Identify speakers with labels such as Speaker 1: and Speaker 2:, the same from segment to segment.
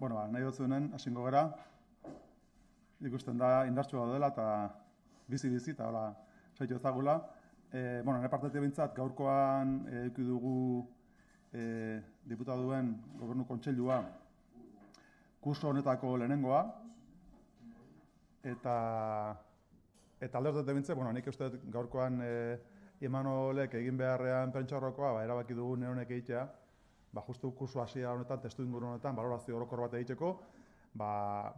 Speaker 1: Bueno, ba, nahi dutzunen, hasingo gara, ikusten da indartsua gaudela eta bizi-bizi eta hola saitu ezagula. E, bueno, partete bintzat, gaurkoan e, dugu e, eh, diputatuen gobernu kontseilua kurso honetako lehenengoa. Eta eta alderdote bintze, bueno, nik uste gaurkoan e, Imanolek egin beharrean pentsarrokoa, ba, erabaki dugu neonek egitea, ba, justu kursu hasiera honetan, testu inguru honetan, balorazio orokor bat egiteko, ba,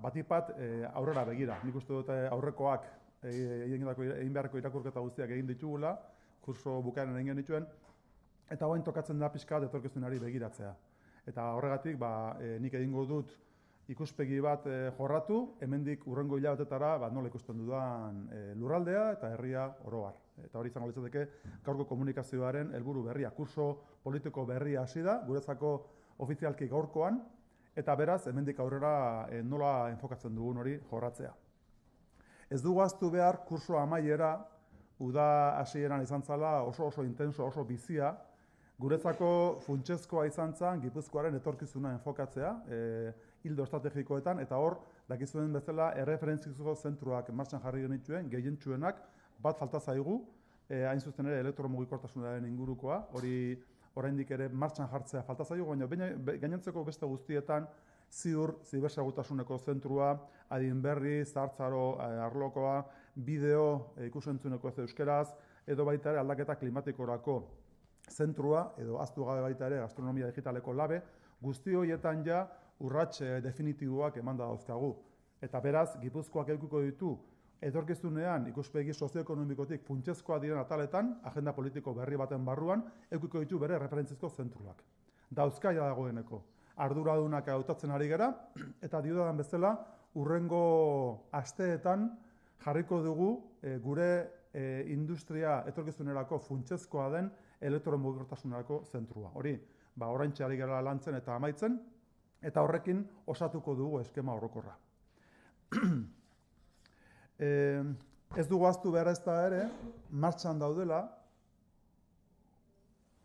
Speaker 1: batipat e, eh, aurrera begira. Nik uste dute eh, aurrekoak eh, egin, e, irakurketa guztiak egin ditugula, kurso bukaren egin dituen, eta hoain tokatzen da pixka etorkizunari begiratzea. Eta horregatik, ba, nik egingo dut, ikuspegi bat e, jorratu, hemendik urrengo hilabetetara ba, nola ikusten dudan eh, lurraldea eta herria oroar. Eta hori izango litzateke gaurko komunikazioaren helburu berria, kurso politiko berria hasi da, guretzako ofizialki gaurkoan, eta beraz, hemendik aurrera eh, nola enfokatzen dugun hori jorratzea. Ez dugu aztu behar kurso amaiera, uda hasieran izan zala oso oso intenso, oso bizia, guretzako funtsezkoa izan zan, gipuzkoaren etorkizuna enfokatzea, hildo estrategikoetan, eta hor, dakizuen bezala, erreferentzizko zentruak martxan jarri genituen, gehien bat falta zaigu, eh, hain zuzten ere elektromugikortasunaren ingurukoa, hori oraindik ere martxan jartzea falta zaigu, baina gainantzeko beste guztietan, ziur zibersegurtasuneko zentrua, adin berri, zartzaro, eh, arlokoa, bideo eh, ikusentzuneko ez euskeraz, edo baita ere aldaketa klimatikorako zentrua, edo aztu gabe baita ere gastronomia digitaleko labe, guzti horietan ja urratxe definitiboak emanda dauzkagu. Eta beraz, Gipuzkoak eukiko ditu, etorkizunean ikuspegi sozioekonomikotik funtsezkoa diren ataletan, agenda politiko berri baten barruan, eukiko ditu bere referentzizko zentruak. Dauzkaia dagoeneko, arduradunak hautatzen ari gara, eta diudadan bezala, urrengo asteetan jarriko dugu e, gure e, industria etorkizunerako funtsezkoa den elektromugurtasunerako zentrua. Hori, ba, orain gara lantzen eta amaitzen, eta horrekin osatuko dugu eskema horrokorra. e, ez dugu aztu behar ez da ere, martxan daudela,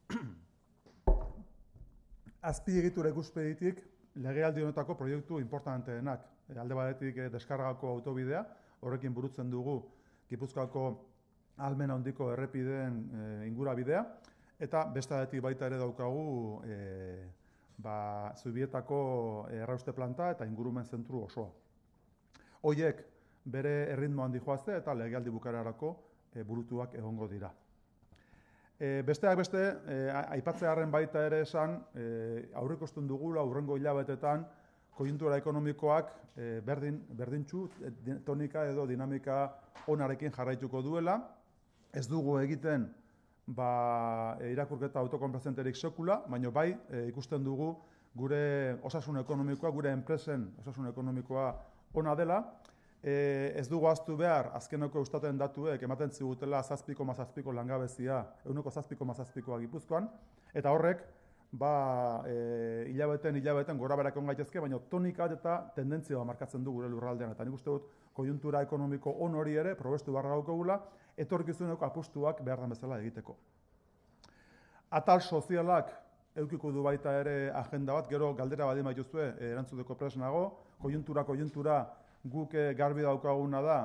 Speaker 1: azpi egitura ikuspeditik lege proiektu importanteenak. E, alde badetik e, deskargako autobidea, horrekin burutzen dugu Gipuzkoako almena handiko errepideen e, ingurabidea, eta beste adetik baita ere daukagu e, ba, zubietako errauste planta eta ingurumen zentru osoa. Hoiek bere erritmo handi joazte eta legealdi bukararako eh, burutuak egongo dira. E, besteak beste, e, aipatzearen baita ere esan, e, aurrikostun dugula aurrengo hilabetetan kojuntura ekonomikoak e, berdin, berdintxu tonika edo dinamika onarekin jarraituko duela. Ez dugu egiten, ba, e, irakurketa autokonplazenterik sekula, baina bai e, ikusten dugu gure osasun ekonomikoa, gure enpresen osasun ekonomikoa ona dela. E, ez dugu aztu behar, azkeneko eustaten datuek ematen zigutela zazpiko mazazpiko langabezia, eguneko zazpiko mazazpikoa gipuzkoan, eta horrek, ba, e, hilabeten, hilabeten gora berakon gaitezke, baina tonika eta tendentzioa markatzen du gure lurraldean. Eta nik uste dut, kojuntura ekonomiko on hori ere, probestu barra daukogula, etorkizuneko apustuak behar bezala egiteko. Atal sozialak eukiko du baita ere agenda bat, gero galdera badi maizu zuen erantzudeko presenago, kojuntura, kojuntura guk eh, garbi daukaguna da,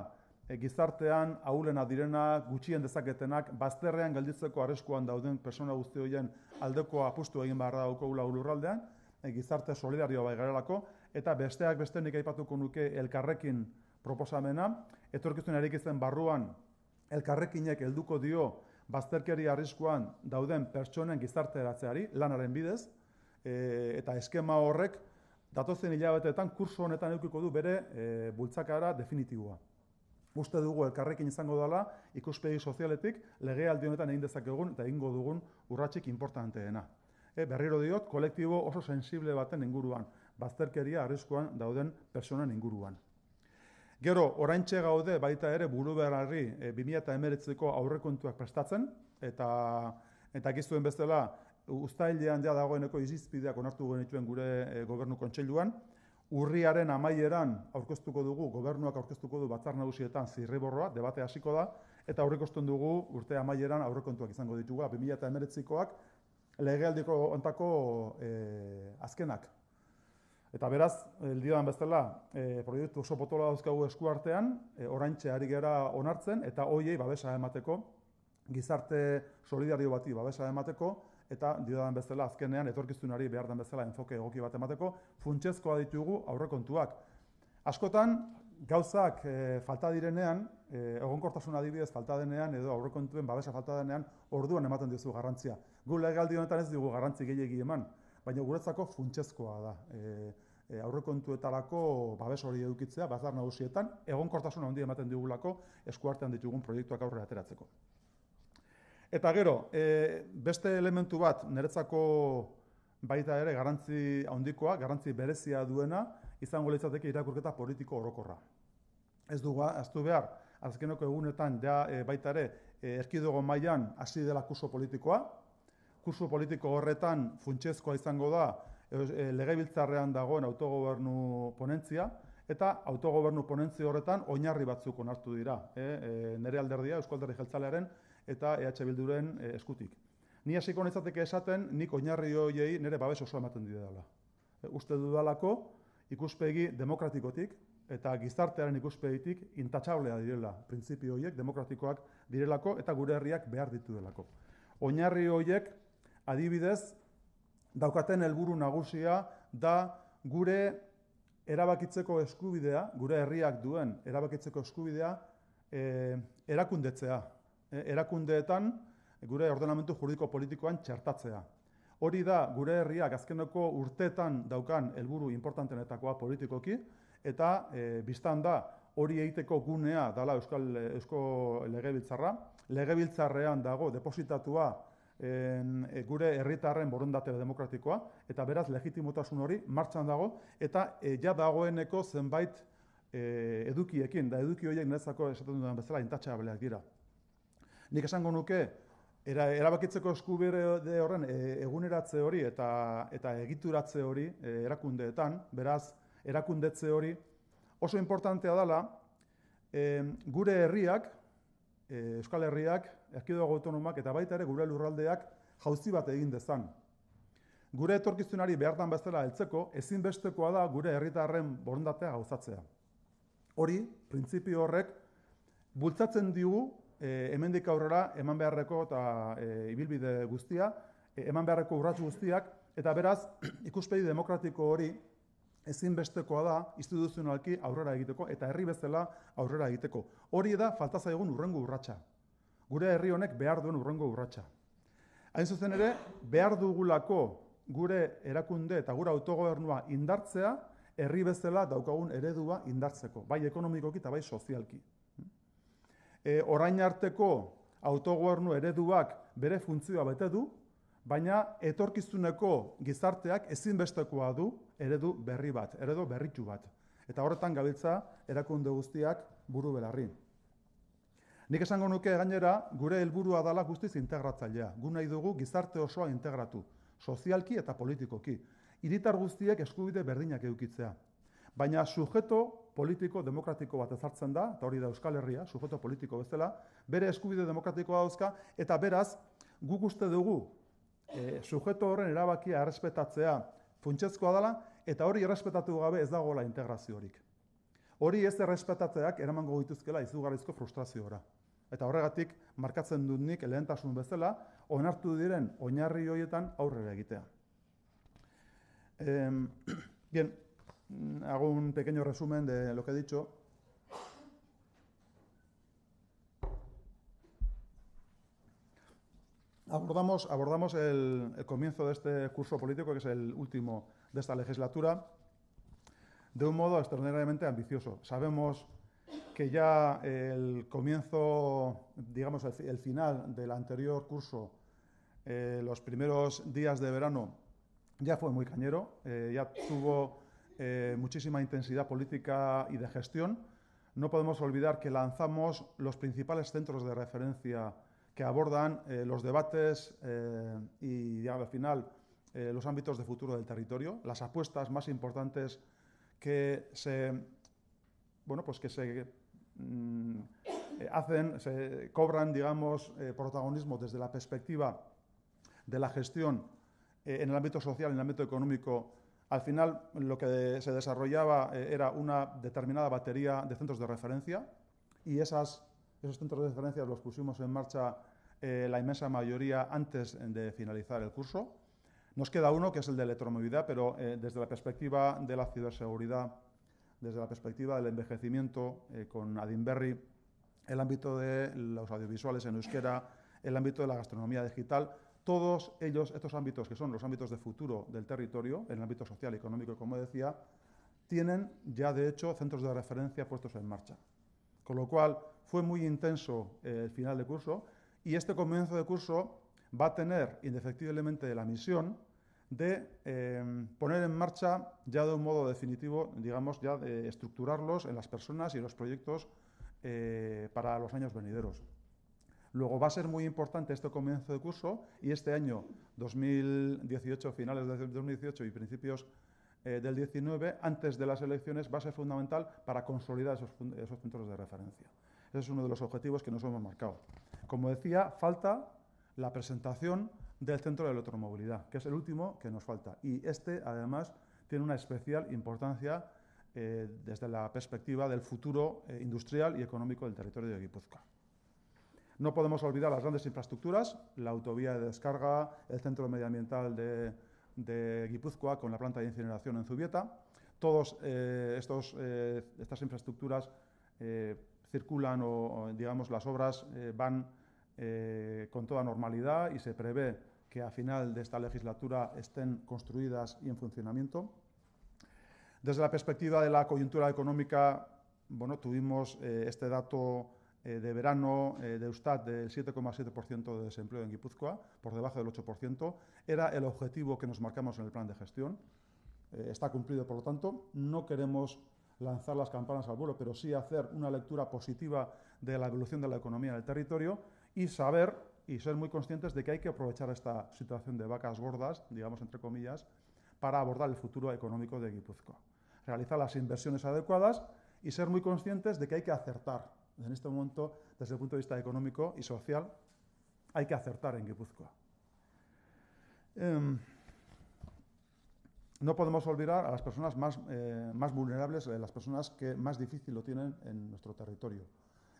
Speaker 1: eh, gizartean ahulen direna gutxien dezaketenak, bazterrean galditzeko arreskoan dauden persona guzti aldeko apustu egin behar dauko gula eh, gizarte solidario bai garelako, eta besteak beste nik aipatuko nuke elkarrekin proposamena, etorkizun erikizten barruan elkarrekinek helduko dio bazterkeri arriskuan dauden pertsonen gizarteratzeari lanaren bidez e, eta eskema horrek datozen hilabeteetan kurso honetan edukiko du bere e, bultzakara definitiboa. Uste dugu elkarrekin izango dela ikuspegi sozialetik legealdi honetan egin dezakegun eta egingo dugun urratsik importanteena. E, berriro diot kolektibo oso sensible baten inguruan bazterkeria arriskuan dauden pertsonen inguruan. Gero, oraintxe gaude baita ere buru beharri e, 2008ko aurrekontuak prestatzen, eta eta gizuen bezala, ustailean dea dagoeneko izizpideak onartu genituen gure e, gobernu kontseiluan, urriaren amaieran aurkeztuko dugu, gobernuak aurkeztuko du batzar nagusietan zirriborroa, debate hasiko da, eta aurrekosten dugu urte amaieran aurrekontuak izango ditugu, 2008koak, legealdiko ontako eh, azkenak, Eta beraz, eh, eldioan bezala, e, eh, proiektu oso potola dauzkagu eskuartean, e, eh, oraintxe ari gara onartzen, eta hoiei babesa emateko, gizarte solidario bati babesa emateko, eta diodan bezala azkenean etorkizunari behar den bezala enfoke egoki bat emateko, funtsezkoa ditugu aurrekontuak. Askotan, gauzak e, falta direnean, e, egonkortasuna adibidez falta denean, edo aurrekontuen babesa falta denean, orduan ematen dizu garrantzia. Gu legaldi honetan ez dugu garrantzi gehiegi eman, baina guretzako funtsezkoa da. E, E, aurrekontuetarako babes hori edukitzea bazar nagusietan egonkortasun handi ematen digulako eskuartean ditugun proiektuak aurrera ateratzeko. Eta gero, e, beste elementu bat noretzako baita ere garrantzi handikoa, garrantzi berezia duena izango litzateke irakurketa politiko orokorra. Ez dugu astu behar azkeneko egunetan da e, baita ere e, erkidego mailan hasi dela kuso politikoa. kuso politiko horretan funtsezkoa izango da Eh, legebiltzarrean dagoen autogobernu ponentzia, eta autogobernu ponentzia horretan oinarri batzuk onartu dira, e, eh, e, eh, nere alderdia, Alderdi jeltzalearen eta e EH Bilduren eskutik. Ni hasiko konezateke esaten, nik oinarri horiei nere babes oso ematen dira dela. E, uste dudalako, ikuspegi demokratikotik, eta gizartearen ikuspegitik intatsablea direla printzipio horiek demokratikoak direlako eta gure herriak behar ditu delako. Oinarri horiek adibidez daukaten helburu nagusia da gure erabakitzeko eskubidea, gure herriak duen erabakitzeko eskubidea eh, e, erakundetzea. erakundeetan gure ordenamentu juridiko politikoan txertatzea. Hori da gure herriak azkeneko urtetan daukan helburu importantenetakoa politikoki eta e, biztan da hori eiteko gunea dala Euskal Eusko Legebiltzarra, legebiltzarrean dago depositatua en, e, gure herritarren borondate demokratikoa, eta beraz legitimotasun hori martxan dago, eta e, ja dagoeneko zenbait e, edukiekin, da eduki horiek nirezako esaten duen bezala intatxeabeleak dira. Nik esango nuke, era, erabakitzeko eskubide horren e, eguneratze hori eta, eta egituratze hori e, erakundeetan, beraz, erakundetze hori, oso importantea dela, e, gure herriak, Euskal Herriak, erkidoago autonomak eta baita ere gure lurraldeak jauzi bat egin dezan. Gure etorkizunari behartan bezala heltzeko ezinbestekoa da gure herritarren borondatea gauzatzea. Hori, printzipio horrek bultzatzen digu e, hemendik aurrera eman beharreko eta e, ibilbide guztia, e, eman beharreko urrats guztiak eta beraz ikuspegi demokratiko hori ezinbestekoa da instituzionalki aurrera egiteko eta herri bezala aurrera egiteko. Hori da falta zaigun urrengo urratsa gure herri honek behar duen urrengo urratsa. Hain zuzen ere, behar dugulako gure erakunde eta gure autogobernua indartzea, herri bezala daukagun eredua indartzeko, bai ekonomikoki eta bai sozialki. E, orain arteko autogobernu ereduak bere funtzioa bete du, baina etorkizuneko gizarteak ezinbestekoa du eredu berri bat, eredu berritxu bat. Eta horretan gabiltza erakunde guztiak buru belarri. Nik esango nuke gainera gure helburua dela guztiz integratzailea. Gu nahi dugu gizarte osoa integratu, sozialki eta politikoki. Hiritar guztiek eskubide berdinak edukitzea. Baina sujeto politiko demokratiko bat ezartzen da, eta hori da Euskal Herria, sujeto politiko bezala, bere eskubide demokratikoa dauzka eta beraz gu dugu e, sujeto horren erabakia errespetatzea funtsezkoa dela eta hori errespetatu gabe ez dagoela integraziorik. Hori ez errespetatzeak eramango dituzkela izugarrizko frustrazioa. Eta horregatik, markatzen dut nik lehentasun bezala, onartu diren oinarri hoietan aurrera egitea. Eh, bien, mm, hago un pequeño resumen de lo que he dicho. Abordamos, abordamos el, el, comienzo de este curso político, que es el último de esta legislatura, de un modo extraordinariamente ambicioso. Sabemos que ya el comienzo, digamos, el, final del anterior curso, eh, los primeros días de verano, ya fue muy cañero, eh, ya tuvo eh, muchísima intensidad política y de gestión. No podemos olvidar que lanzamos los principales centros de referencia que abordan los debates y, ya al final, los ámbitos de futuro del territorio, las apuestas más importantes que se bueno, pues que se Mm, eh, hacen, se cobran, digamos, eh, protagonismo desde la perspectiva de la gestión eh, en el ámbito social, en el ámbito económico. Al final, lo que se desarrollaba era una determinada batería de centros de referencia y esas, esos centros de referencia los pusimos en marcha la inmensa mayoría antes de finalizar el curso. Nos queda uno, que es el de electromovilidad, pero desde la perspectiva de la ciberseguridad desde la perspectiva del envejecimiento eh, con Adinberry, el ámbito de los audiovisuales en euskera, el ámbito de la gastronomía digital, todos ellos, estos ámbitos que son los ámbitos de futuro del territorio, en el ámbito social, y económico, como decía, tienen ya de hecho centros de referencia puestos en marcha. Con lo cual fue muy intenso eh, el final de curso y este comienzo de curso va a tener indefectiblemente la misión de em, poner en marcha ya de un modo definitivo, digamos, ya de estructurarlos en las personas y los proyectos eh, para los años venideros. Luego va a ser muy importante este comienzo de curso y este año 2018, finales de 2018 y principios eh, del 19, antes de las elecciones, va a ser fundamental para consolidar esos, esos puntos de referencia. Ese es uno de los objetivos que nos hemos marcado. Como decía, falta la presentación del centro de la electromovilidad, que es el último que nos falta. Y este, además, tiene una especial importancia eh, desde la perspectiva del futuro eh, industrial y económico del territorio de Guipúzcoa. No podemos olvidar las grandes infraestructuras, la autovía de descarga, el centro medioambiental de, Guipúzcoa con la planta de incineración en Zubieta. Todas eh, estas infraestructuras circulan o, digamos, las obras van con toda normalidad y se prevé que a final de esta legislatura estén construidas y en funcionamiento. Desde la perspectiva de la coyuntura económica, bueno, tuvimos eh, este dato eh, de verano eh, de Eustat del 7,7% de desempleo en Guipúzcoa, por debajo del 8%. Era el objetivo que nos marcamos en el plan de gestión. está cumplido, por lo tanto, no queremos lanzar las campanas al vuelo, pero sí hacer una lectura positiva de la evolución de la economía en el territorio y saber y ser muy conscientes de que hay que aprovechar esta situación de vacas gordas, digamos entre comillas, para abordar el futuro económico de Guipúzcoa. Realizar las inversiones adecuadas y ser muy conscientes de que hay que acertar. En este momento, desde el punto de vista económico y social, hay que acertar en Guipúzcoa. Em, no podemos olvidar a las personas más, eh, vulnerables, a eh, las personas que más difícil lo tienen en nuestro territorio.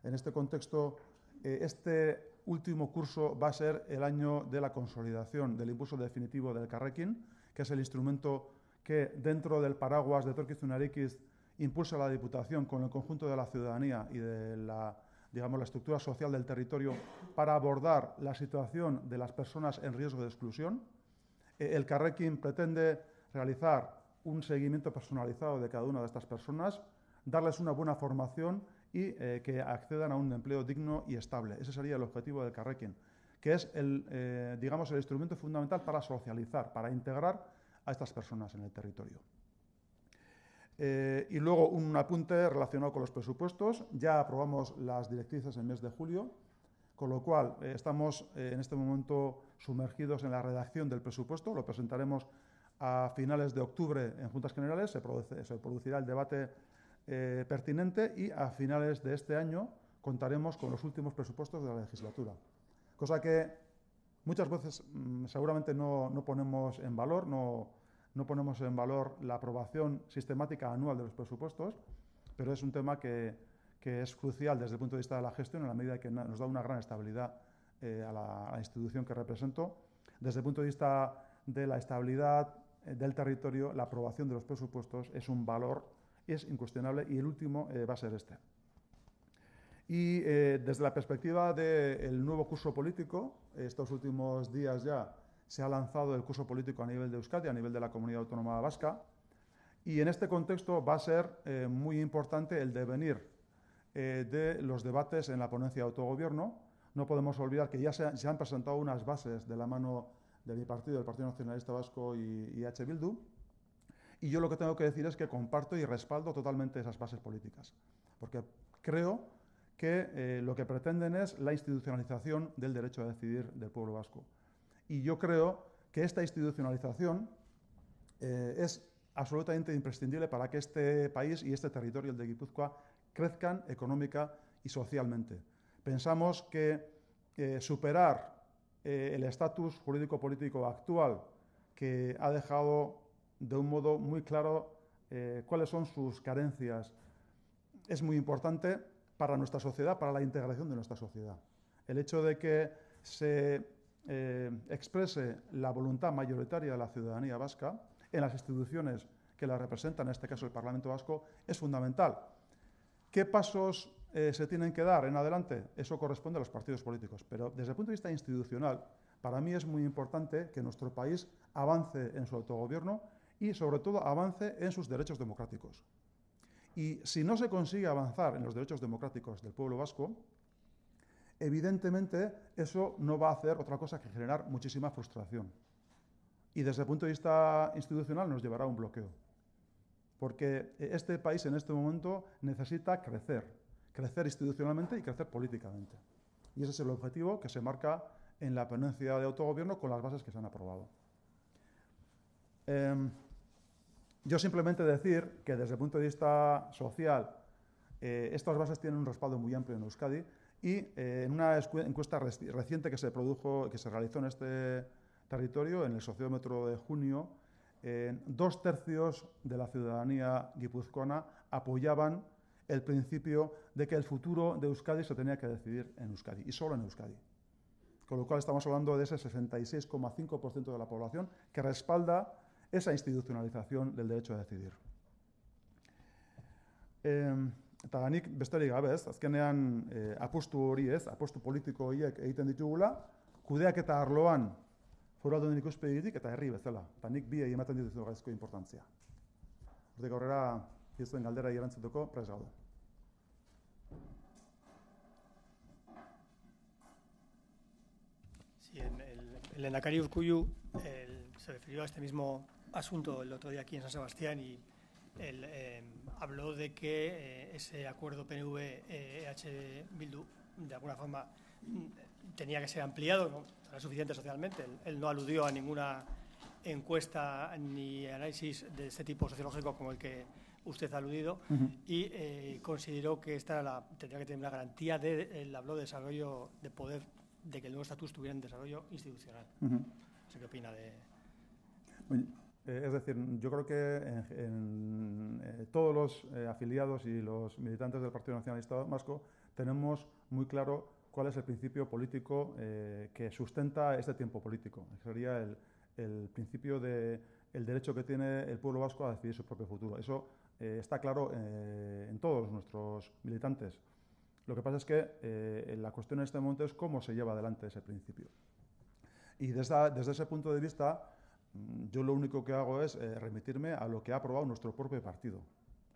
Speaker 1: En este contexto, eh, este último curso va a ser el año de la consolidación, del impulso definitivo del Carrequín, que es el instrumento que dentro del paraguas de Torquiz impulsa la Diputación con el conjunto de la ciudadanía y de la, digamos, la estructura social del territorio para abordar la situación de las personas en riesgo de exclusión. Eh, el Carrequín pretende realizar un seguimiento personalizado de cada una de estas personas, darles una buena formación y eh, que accedan a un empleo digno y estable. Ese sería el objetivo del Carrequien, que es el, eh, digamos, el instrumento fundamental para socializar, para integrar a estas personas en el territorio. Eh, y luego un apunte relacionado con los presupuestos. Ya aprobamos las directrices en el mes de julio, con lo cual estamos en este momento sumergidos en la redacción del presupuesto. Lo presentaremos a finales de octubre en Juntas Generales. se producirá el debate eh, pertinente y a finales de este año contaremos con los últimos presupuestos de la legislatura. Cosa que muchas veces mm, seguramente no, ponemos en valor, no, no ponemos en valor la aprobación sistemática anual de los presupuestos, pero es un tema que, es crucial desde el punto de vista de la gestión en la medida que nos da una gran estabilidad eh, a, la, institución que represento. Desde el punto de vista de la estabilidad eh, del territorio, la aprobación de los presupuestos es un valor es incuestionable y el último eh, va a ser este. Y eh, desde la perspectiva del nuevo curso político, estos últimos días ya se ha lanzado el curso político a nivel de Euskadi, a nivel de la comunidad autónoma vasca, y en este contexto va a ser eh, muy importante el devenir de los debates en la ponencia de autogobierno. No podemos olvidar que ya se, han, presentado unas bases de la mano de mi partido, el Partido Nacionalista Vasco y, y H. Bildu, y yo lo que tengo que decir es que comparto y respaldo totalmente esas bases políticas, porque creo que eh, lo que pretenden es la institucionalización del derecho a decidir del pueblo vasco. Y yo creo que esta institucionalización eh, es absolutamente imprescindible para que este país y este territorio, el de Guipúzcoa, crezcan económica y socialmente. Pensamos que eh, superar el estatus jurídico-político actual, que ha dejado de un modo muy claro eh, cuáles son sus carencias. Es muy importante para nuestra sociedad, para la integración de nuestra sociedad. El hecho de que se eh, exprese la voluntad mayoritaria de la ciudadanía vasca en las instituciones que la representan, en este caso el Parlamento Vasco, es fundamental. ¿Qué pasos eh, se tienen que dar en adelante? Eso corresponde a los partidos políticos. Pero desde el punto de vista institucional, para mí es muy importante que nuestro país avance en su autogobierno y sobre todo avance en sus derechos democráticos. Y si no se consigue avanzar en los derechos democráticos del pueblo vasco, evidentemente eso no va a hacer otra cosa que generar muchísima frustración. Y desde el punto de vista institucional nos llevará a un bloqueo. Porque este país en este momento necesita crecer, crecer institucionalmente y crecer políticamente. Y ese es el objetivo que se marca en la ponencia de autogobierno con las bases que se han aprobado. Em, yo simplemente decir que desde el punto de vista social, eh, estas bases tienen un respaldo muy amplio en Euskadi y eh, en una encuesta reciente que se produjo, que se realizó en este territorio, en el sociómetro de junio, dos tercios de la ciudadanía guipuzcoana apoyaban el principio de que el futuro de Euskadi se tenía que decidir en Euskadi y solo en Euskadi. Con lo cual estamos hablando de ese 66,5% de la población que respalda esa institucionalización del derecho a decidir. E, eta nik besterik gabe ez, azkenean e, eh, apostu hori ez, apostu politiko horiek egiten ditugula, kudeak eta arloan foru aldun ikuspegitik eta herri bezala. Eta nik bi ematen dituzu gaizko importantzia. Hortik aurrera, izuen galdera erantzuteko pres gaude. Sí, el, el, el Urcuyu el, se refirió a este mismo asunto el otro día aquí en San Sebastián y él em, habló de que eh, ese acuerdo PNV-EH e Bildu de alguna forma mm, tenía que ser ampliado, no era suficiente socialmente. Él, no aludió a ninguna encuesta ni análisis de este tipo sociológico como el que usted ha aludido y eh, consideró que esta la, tendría que tener una garantía de, él habló de desarrollo de poder, de que el nuevo estatus tuviera un desarrollo institucional. ¿Qué opina de, eh, es decir, yo creo que en, eh, todos los eh, afiliados y los militantes del Partido Nacionalista Vasco tenemos muy claro cuál es el principio político que sustenta este tiempo político. Sería el, principio del derecho que tiene el pueblo vasco a decidir su propio futuro. Eso está claro en todos nuestros militantes. Lo que pasa es que la cuestión en este momento es cómo se lleva adelante ese principio. Y desde ese punto de vista, Mm, yo lo único que hago es eh, remitirme a lo que ha aprobado nuestro propio partido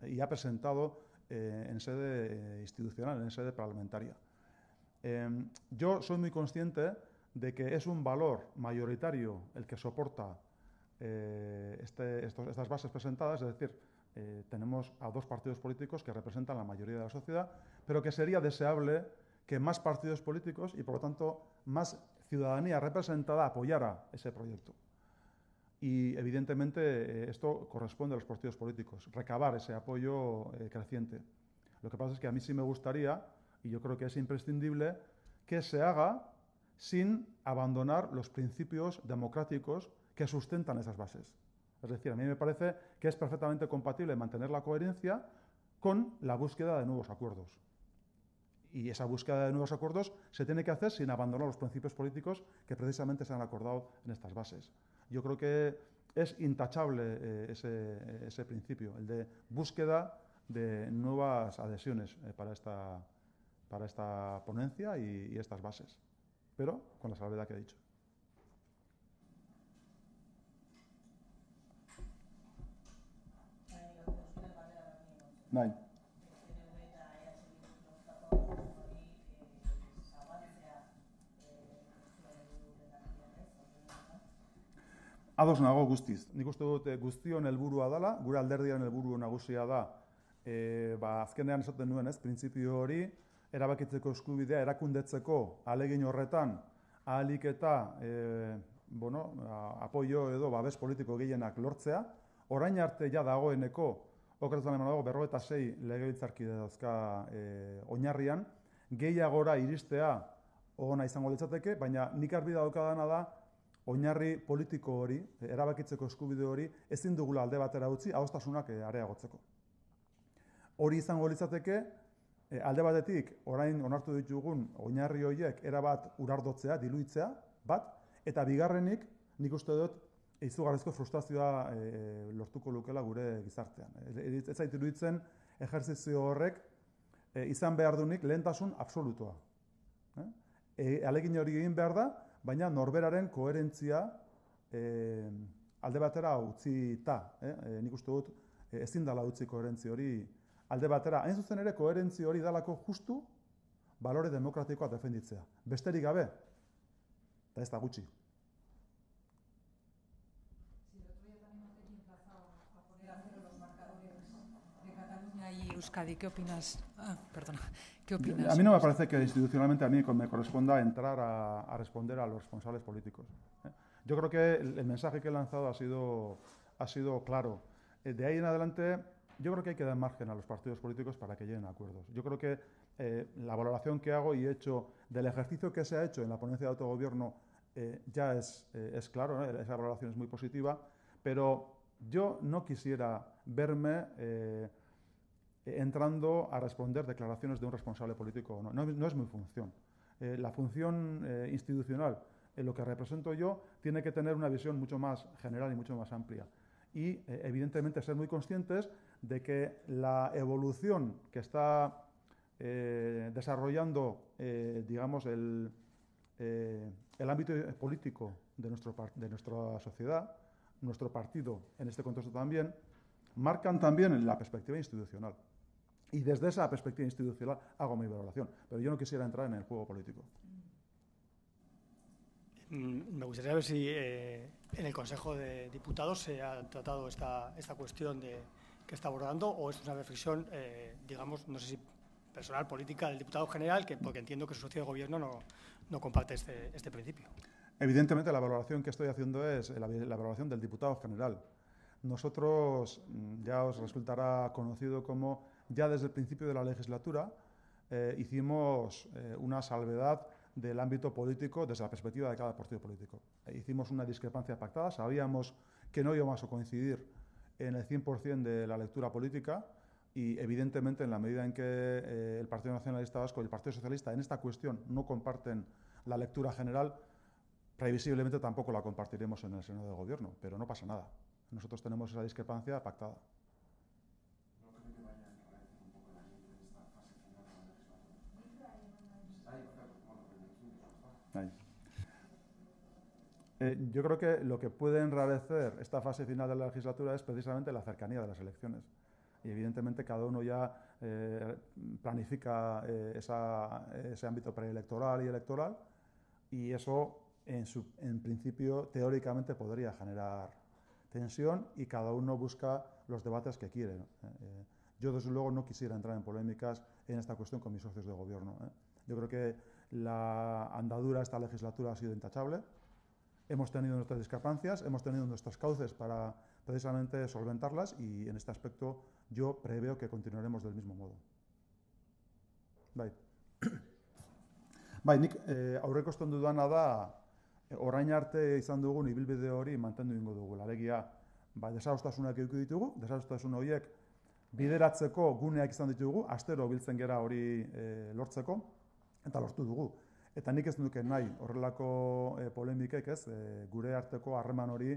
Speaker 1: eh, y ha presentado eh, en sede institucional, en sede parlamentaria. Em, yo soy muy consciente de que es un valor mayoritario el que soporta este, estas bases presentadas, es decir, tenemos a dos partidos políticos que representan la mayoría de la sociedad, pero que sería deseable que más partidos políticos y, por lo tanto, más ciudadanía representada apoyara ese proyecto. Y evidentemente eh, esto corresponde a los partidos políticos, recabar ese apoyo eh, creciente. Lo que pasa es que a mí sí me gustaría, y yo creo que es imprescindible, que se haga sin abandonar los principios democráticos que sustentan esas bases. Es decir, a mí me parece que es perfectamente compatible mantener la coherencia con la búsqueda de nuevos acuerdos. Y esa búsqueda de nuevos acuerdos se tiene que hacer sin abandonar los principios políticos que precisamente se han acordado en estas bases. Yo creo que es intachable eh, ese, principio, el de búsqueda de nuevas adhesiones eh, para, esta, para esta ponencia y, estas bases, pero con la salvedad que he dicho. Ados nago guztiz. Nik uste dut eh, guztion helburua dela, gure alderdian helburu nagusia da, e, ba, azkenean esaten duen ez, printzipio hori, erabakitzeko eskubidea erakundetzeko alegin horretan, ahalik eta e, bueno, apoio edo babes politiko gehienak lortzea, orain arte ja dagoeneko, okretzen eman dago, berro eta sei dauzka oinarrian, gehiagora iristea, ona izango litzateke, baina nik arbi daukadana da oinarri politiko hori, erabakitzeko eskubide hori, ezin dugula alde batera utzi, ahostasunak eh, areagotzeko. Hori izango litzateke, eh, alde batetik, orain onartu ditugun, oinarri horiek erabat urardotzea, diluitzea, bat, eta bigarrenik, nik uste dut, izugarrizko frustrazioa eh, lortuko lukela gure gizartean. Ez zaitu duitzen, ejerzizio horrek, izan behar dunik, lehentasun absolutoa. alegin hori egin behar da, baina norberaren koherentzia e, alde batera utzi ta, e, eh? e, eh, nik uste dut e, ezin dala utzi koherentzi hori alde batera, hain zuzen ere koherentzi hori dalako justu balore demokratikoa defenditzea, besterik gabe, eta ez da gutxi. Euskadi. Ah, ¿Qué opinas? A mí no me parece que institucionalmente a mí me corresponda entrar a, responder a los responsables políticos. ¿eh? Yo creo que el, mensaje que he lanzado ha sido, ha sido claro. Eh, de ahí en adelante, yo creo que hay que dar margen a los partidos políticos para que lleguen a acuerdos. Yo creo que eh, la valoración que hago y he hecho del ejercicio que se ha hecho en la ponencia de autogobierno ya es, es claro, esa valoración es muy positiva, pero yo no quisiera verme eh, entrando a responder declaraciones de un responsable político o no. No, es mi función. Eh, la función eh, institucional, en lo que represento yo, tiene que tener una visión mucho más general y mucho más amplia. Y, evidentemente, ser muy conscientes de que la evolución que está desarrollando, digamos, el, el, ámbito político de, nuestro, de nuestra sociedad, nuestro partido en este contexto también, marcan también la perspectiva institucional. Y desde esa perspectiva institucional hago mi valoración. Pero yo no quisiera entrar en el juego político. Mm, me gustaría ver si eh, en el Consejo de Diputados se ha tratado esta, esta cuestión de, que está abordando o es una reflexión, eh, digamos, no sé si personal, política del diputado general, que, porque entiendo que su socio de gobierno no, comparte este, este, principio. Evidentemente, la valoración que estoy haciendo es la valoración del diputado general. Nosotros, mm, ya os resultará conocido como ya desde el principio de la legislatura eh, hicimos eh, una salvedad del ámbito político desde la perspectiva de cada partido político. Eh, hicimos una discrepancia pactada, sabíamos que no íbamos a coincidir en el 100% de la lectura política y evidentemente en la medida en que el Partido Nacionalista Vasco y el Partido Socialista en esta cuestión no comparten la lectura general, previsiblemente tampoco la compartiremos en el seno del Gobierno, pero no pasa nada. Nosotros tenemos esa discrepancia pactada. Eh, yo creo que lo que puede enrarecer esta fase final de la legislatura es precisamente la cercanía de las elecciones. Y evidentemente cada uno ya eh, planifica eh, ese ámbito preelectoral y electoral y eso en, principio teóricamente podría generar tensión y cada uno busca los debates que quiere. yo desde luego no quisiera entrar en polémicas en esta cuestión con mis socios de gobierno. Yo creo que la andadura de esta legislatura ha sido intachable hemos tenido nuestras discrepancias, hemos tenido nuestras cauces para precisamente solventarlas y en este aspecto yo preveo que continuaremos del mismo modo. Bai. Bai, nik eh, aurreko estuen da, eh, orain arte izan dugun ibilbide hori mantendu ingo dugu. Laregia, ba, desaustasunak eduki ditugu, desaustasun horiek bideratzeko guneak izan ditugu, astero biltzen gera hori eh, lortzeko, eta lortu dugu, Eta nik ez nuke nahi horrelako e, polemikek ez, e, gure arteko harreman hori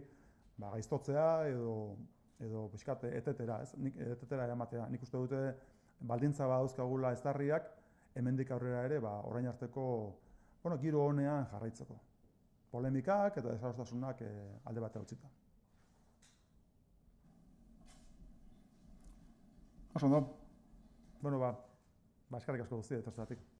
Speaker 1: ba, gaiztotzea edo, edo etetera, ez, nik, etetera eramatea. Nik uste dute baldintza bat dauzkagula ezarriak, hemendik aurrera ere ba, orain arteko bueno, giro honean jarraitzeko. Polemikak eta desarrozasunak eh, alde batea utzita. Oso bueno ba, ba eskarrik asko eta dut